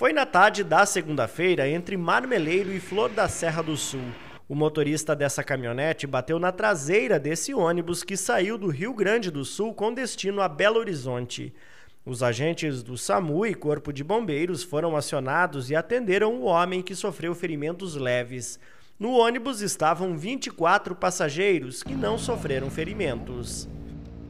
Foi na tarde da segunda-feira, entre Marmeleiro e Flor da Serra do Sul. O motorista dessa caminhonete bateu na traseira desse ônibus que saiu do Rio Grande do Sul com destino a Belo Horizonte. Os agentes do SAMU e Corpo de Bombeiros foram acionados e atenderam o homem que sofreu ferimentos leves. No ônibus estavam 24 passageiros que não sofreram ferimentos.